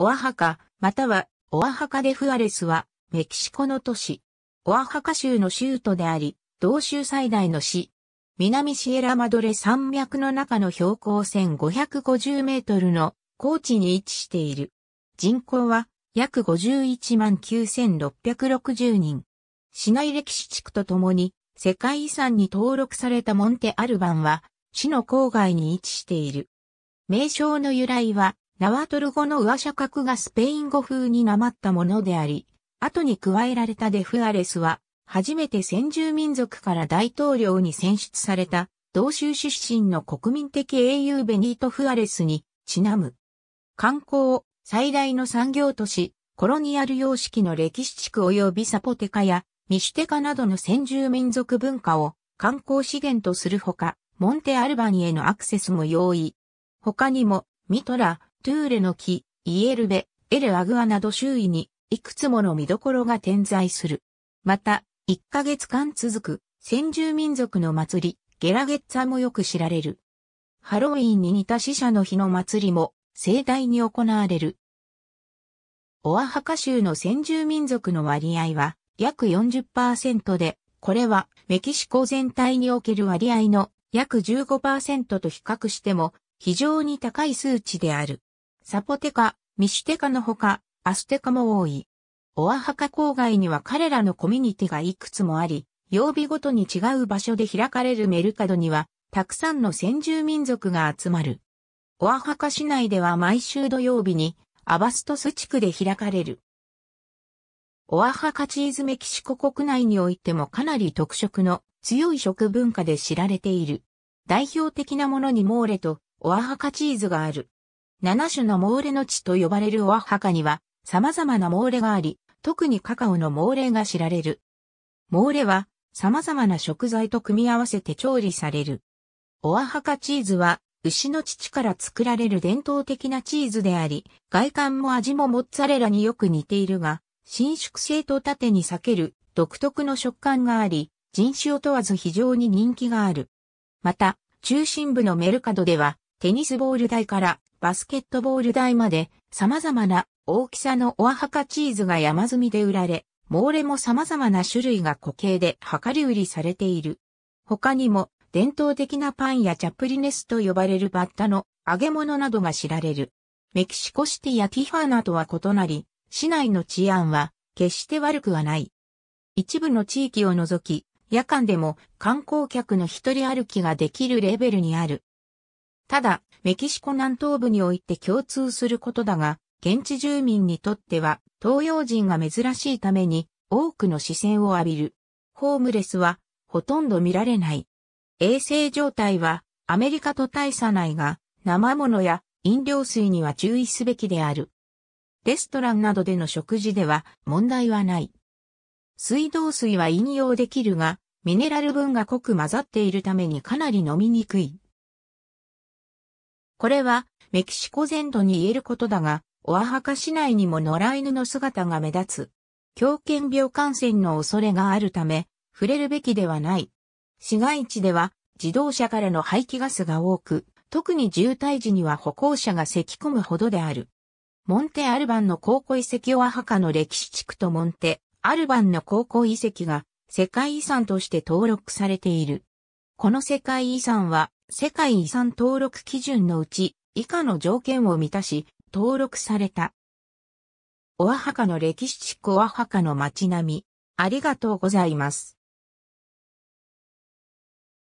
オアハカ、またはオアハカデフアレスはメキシコの都市。オアハカ州の州都であり、同州最大の市。南シエラマドレ山脈の中の標高1550メートルの高地に位置している。人口は約51万9660人。市内歴史地区とともに世界遺産に登録されたモンテアルバンは市の郊外に位置している。名称の由来はナワトル語の上社格がスペイン語風になまったものであり、後に加えられたデフアレスは、初めて先住民族から大統領に選出された、同州出身の国民的英雄ベニート・フアレスにちなむ。観光、最大の産業都市、コロニアル様式の歴史地区及びサポテカやミシュテカなどの先住民族文化を観光資源とするほか、モンテアルバンへのアクセスも容易。他にも、ミトラ、トゥーレの木、イエルベ、エレアグアなど周囲にいくつもの見どころが点在する。また、1ヶ月間続く先住民族の祭り、ゲラゲッツァもよく知られる。ハロウィンに似た死者の日の祭りも盛大に行われる。オアハカ州の先住民族の割合は約40%で、これはメキシコ全体における割合の約15%と比較しても非常に高い数値である。サポテカ、ミシュテカのほか、アステカも多い。オアハカ郊外には彼らのコミュニティがいくつもあり、曜日ごとに違う場所で開かれるメルカドには、たくさんの先住民族が集まる。オアハカ市内では毎週土曜日に、アバストス地区で開かれる。オアハカチーズメキシコ国内においてもかなり特色の強い食文化で知られている。代表的なものにモーレとオアハカチーズがある。7種のモーレの地と呼ばれるオアハカには様々なモーレがあり、特にカカオのモーレが知られる。モーレは様々な食材と組み合わせて調理される。オアハカチーズは牛の乳から作られる伝統的なチーズであり、外観も味もモッツァレラによく似ているが、伸縮性と縦に裂ける独特の食感があり、人種を問わず非常に人気がある。また、中心部のメルカドでは、テニスボール台からバスケットボール台まで様々な大きさのオアハカチーズが山積みで売られ、モーレも様々な種類が固形で量り売りされている。他にも伝統的なパンやチャプリネスと呼ばれるバッタの揚げ物などが知られる。メキシコシティやティファーナとは異なり、市内の治安は決して悪くはない。一部の地域を除き、夜間でも観光客の一人歩きができるレベルにあるただ、メキシコ南東部において共通することだが、現地住民にとっては東洋人が珍しいために多くの視線を浴びる。ホームレスはほとんど見られない。衛生状態はアメリカと大差ないが、生物や飲料水には注意すべきである。レストランなどでの食事では問題はない。水道水は飲用できるが、ミネラル分が濃く混ざっているためにかなり飲みにくい。これはメキシコ全土に言えることだが、オアハカ市内にも野良犬の姿が目立つ。狂犬病感染の恐れがあるため、触れるべきではない。市街地では自動車からの排気ガスが多く、特に渋滞時には歩行者が咳込むほどである。モンテアルバンの高校遺跡オアハカの歴史地区とモンテアルバンの高校遺跡が世界遺産として登録されている。この世界遺産は、世界遺産登録基準のうち、以下の条件を満たし、登録された。オアハカの歴史地区オアハカの街並み、ありがとうございます。